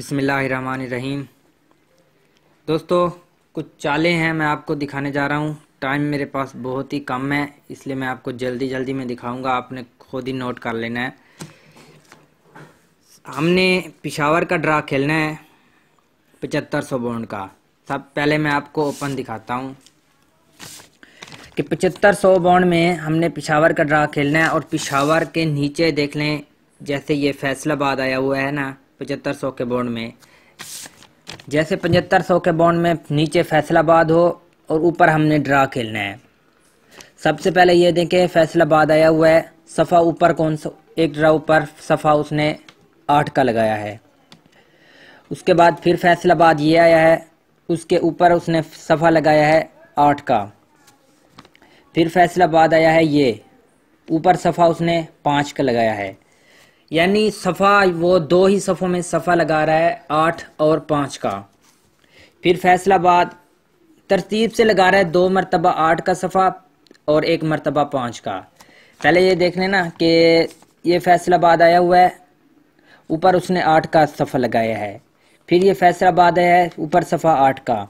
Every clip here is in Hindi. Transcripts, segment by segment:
बिसमीम दोस्तों कुछ चालें हैं मैं आपको दिखाने जा रहा हूँ टाइम मेरे पास बहुत ही कम है इसलिए मैं आपको जल्दी जल्दी में दिखाऊंगा आपने खुद ही नोट कर लेना है हमने पिशावर का ड्रा खेलना है पचहत्तर सौ बाउंड का सब पहले मैं आपको ओपन दिखाता हूँ कि पचहत्तर सौ बाउंड में हमने पिशावर का ड्रा खेलना है और पिशावर के नीचे देख लें जैसे ये फैसलाबाद आया हुआ है ना पचहत्तर सौ के बॉन्ड में जैसे पचहत्तर सौ के बॉन्ड में नीचे फैसलाबाद हो और ऊपर हमने ड्रा खेलना है सबसे पहले ये देखें फैसलाबाद आया हुआ है सफ़ा ऊपर कौन सा एक ड्रा ऊपर सफ़ा उसने आठ का लगाया है उसके बाद फिर फैसलाबाद ये आया है उसके ऊपर उसने सफ़ा लगाया है आठ का फिर फैसलाबाद आया है ये ऊपर सफ़ा उसने पाँच का लगाया है यानी सफ़ा वो दो ही सफ़ों में सफ़ा लगा रहा है आठ और पाँच का फिर फैसलाबाद तरतीब से लगा रहा है दो मरतबा आठ का सफ़ा और एक मरतबा पाँच का पहले ये देख लेना कि ये फैसलाबाद आया हुआ है ऊपर उसने आठ का सफ़ा लगाया है फिर ये फैसलाबाद आया है ऊपर सफ़ा आठ का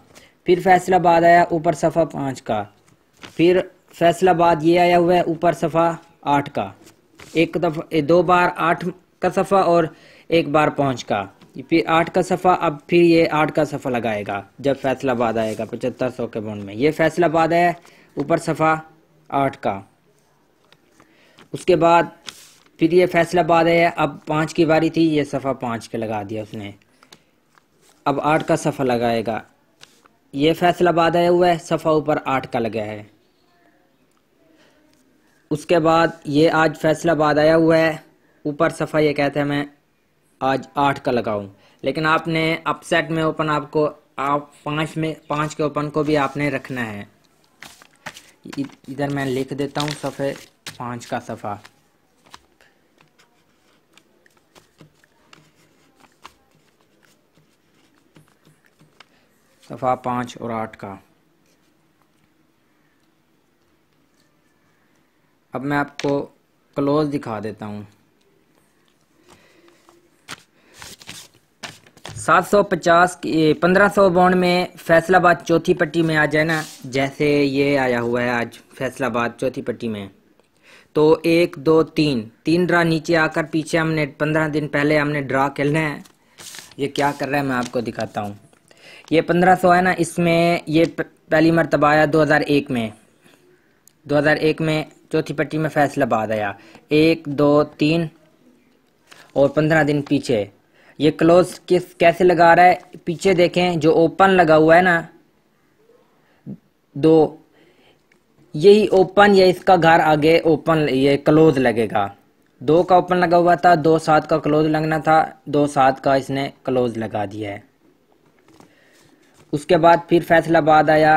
फिर फैसलाबाद आया ऊपर सफ़ा पाँच का फिर फैसलाबाद ये आया हुआ है ऊपर सफ़ा आठ का एक दफा दो बार आठ का सफ़ा और एक बार पाँच का फिर आठ का सफ़ा अब फिर ये आठ का सफ़ा लगाएगा जब फैसलाबाद आएगा पचहत्तर सौ के बॉन्ड में ये फैसलाबाद है ऊपर सफ़ा आठ का उसके बाद फिर ये फैसलाबाद है अब पाँच की बारी थी ये सफ़ा पाँच के लगा दिया उसने अब आठ का सफ़ा लगाएगा ये फैसलाबाद आया हुआ है सफ़ा ऊपर आठ का लगा है उसके बाद ये आज फैसलाबाद आया हुआ है ऊपर सफ़ा ये कहते हैं मैं आज आठ का लगाऊं लेकिन आपने अपसेट में ओपन आपको आप पाँच में पाँच के ओपन को भी आपने रखना है इधर मैं लिख देता हूँ सफ़े पाँच का सफ़ा सफ़ा पाँच और आठ का अब मैं आपको क्लोज दिखा देता हूँ 750 पंद्रह सौ बॉन्ड में फैसलाबाद चौथी पट्टी में आ जाए ना जैसे ये आया हुआ है आज फैसलाबाद चौथी पट्टी में तो एक दो तीन तीन ड्रा नीचे आकर पीछे हमने पंद्रह दिन पहले हमने ड्रा खेलना है ये क्या कर रहा है मैं आपको दिखाता हूँ ये पंद्रह सौ है ना इसमें ये पहली मरतबा आया दो हज़ार एक में दो हज़ार एक में चौथी पट्टी में फैसलाबाद आया एक दो तीन और पंद्रह दिन पीछे ये क्लोज किस कैसे लगा रहा है पीछे देखें जो ओपन लगा हुआ है ना दो यही ओपन या इसका घर आगे ओपन ये क्लोज लगेगा दो का ओपन लगा हुआ था दो सात का क्लोज लगना था दो सात का इसने क्लोज लगा दिया है उसके बाद फिर फैसलाबाद आया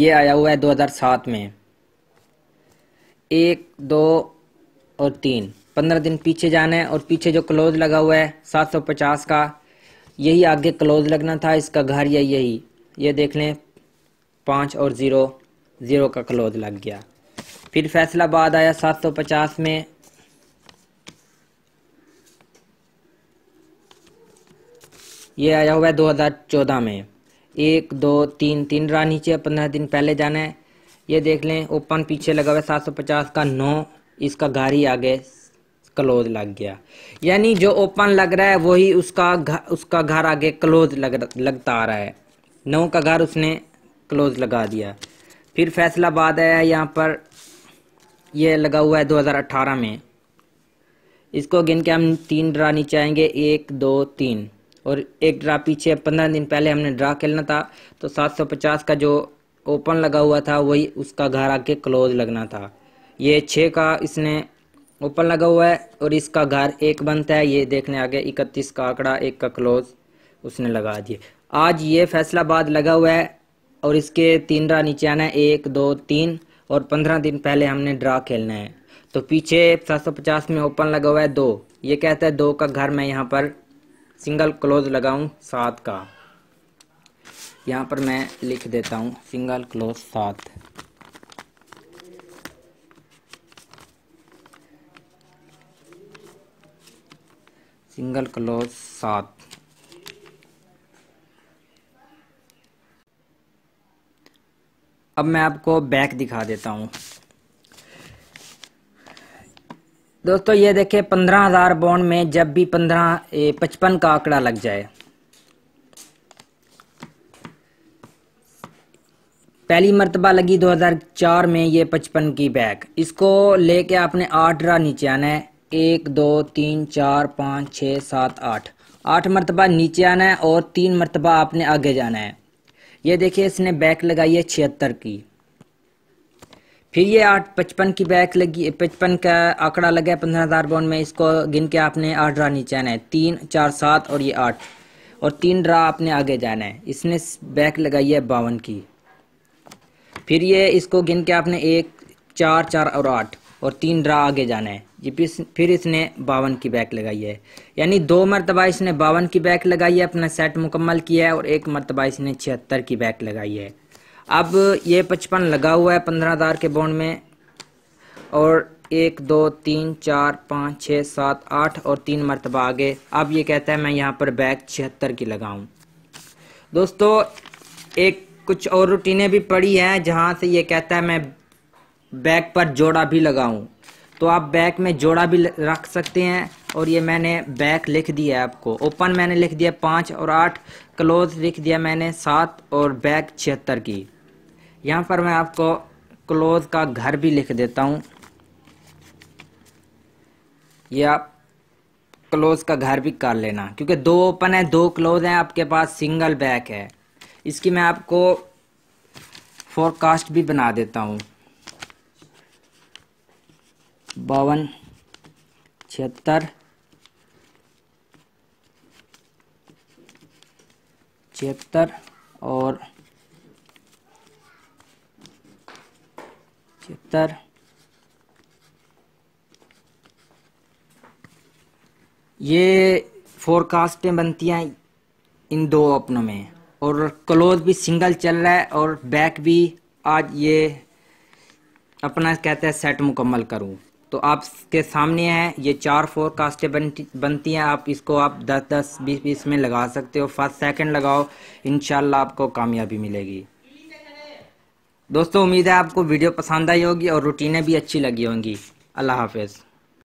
ये आया हुआ है 2007 में एक दो और तीन पंद्रह दिन पीछे जाना है और पीछे जो क्लोज लगा हुआ है 750 का यही आगे क्लोज लगना था इसका घर या यही ये देख लें पाँच और ज़ीरो ज़ीरो का क्लोज लग गया फिर फैसला बाद आया 750 में ये आया हुआ है 2014 में एक दो तीन तीन ड्रा नीचे पंद्रह दिन पहले जाना है ये देख लें ओपन पीछे लगा हुआ सात सौ पचास का नौ इसका गारी आगे क्लोज लग गया यानी जो ओपन लग रहा है वही उसका घर उसका घर आगे क्लोज लग लगता आ रहा है नौ का घर उसने क्लोज लगा दिया फिर फैसलाबाद आया यहाँ पर यह लगा हुआ है 2018 में इसको गिन के हम तीन ड्रा नीचे आएंगे एक दो तीन और एक ड्रा पीछे पंद्रह दिन पहले हमने ड्रा खेलना था तो 750 का जो ओपन लगा हुआ था वही उसका घर आके क्लोज लगना था ये छः का इसने ओपन लगा हुआ है और इसका घर एक बनता है ये देखने आगे इकतीस का आंकड़ा एक का क्लोज उसने लगा दिए आज ये फैसलाबाद लगा हुआ है और इसके तीन ड्रा नीचे आना है एक दो तीन और पंद्रह दिन पहले हमने ड्रा खेलना है तो पीछे सात सौ पचास में ओपन लगा हुआ है दो ये कहता है दो का घर मैं यहाँ पर सिंगल क्लोज लगाऊं सात का यहां पर मैं लिख देता हूं सिंगल क्लोज सात सिंगल क्लोज सात अब मैं आपको बैक दिखा देता हूं दोस्तों ये देखे पंद्रह हज़ार बॉन्ड में जब भी पंद्रह पचपन का आंकड़ा लग जाए पहली मरतबा लगी 2004 में ये पचपन की बैग इसको लेके आपने आठ रहा नीचे आना है एक दो तीन चार पाँच छ सात आठ आठ मरतबा नीचे आना है और तीन मरतबा आपने आगे जाना है ये देखिए इसने बैक लगाई है छिहत्तर की फिर ये आठ पचपन की बैक लगी पचपन का आंकड़ा लगा है पंद्रह हज़ार बॉन्ड में इसको गिन के आपने आठ ड्रा नीचे आना है तीन चार सात और ये आठ और तीन ड्रा आपने आगे जाना है इसने बैक लगाई है बावन की फिर ये इसको गिन के आपने एक चार चार और आठ और तीन ड्रा आगे जाना है ये फिर इसने बावन की बैक लगाई है यानी दो मरतबा इसने बावन की बैक लगाई है अपना सेट मुकम्मल किया है और एक मरतबा इसने छिहत्तर की बैक लगाई है अब ये पचपन लगा हुआ है पंद्रह हज़ार के बॉन्ड में और एक दो तीन चार पाँच छः सात आठ और तीन मरतबा आगे अब ये कहता है मैं यहाँ पर बैग छिहत्तर की लगाऊँ दोस्तों एक कुछ और रूटीनें भी पड़ी हैं जहाँ से ये कहता है मैं बैग पर जोड़ा भी लगाऊँ तो आप बैग में जोड़ा भी रख सकते हैं और ये मैंने बैग लिख दिया है आपको ओपन मैंने लिख दिया पाँच और आठ क्लोज लिख दिया मैंने सात और बैग छिहत्तर की यहाँ पर मैं आपको क्लोज का घर भी लिख देता हूँ ये आप क्लोज का घर भी कर लेना क्योंकि दो ओपन है दो क्लोज हैं आपके पास सिंगल बैक है इसकी मैं आपको फोरकास्ट भी बना देता हूँ बावन छिहत्तर छिहत्तर और पचहत्तर ये फोरकास्टें बनती हैं इन दो ओपनों में और क्लोज भी सिंगल चल रहा है और बैक भी आज ये अपना कहते हैं सेट मुकम्मल करूं तो आपके सामने है ये चार फोर कास्टें बनती बनती हैं आप इसको आप दस दस बीस बीस में लगा सकते हो फर्स्ट सेकंड लगाओ इन आपको कामयाबी मिलेगी दोस्तों उम्मीद है आपको वीडियो पसंद आई होगी और रूटीनें भी अच्छी लगी होंगी अल्लाह हाफिज़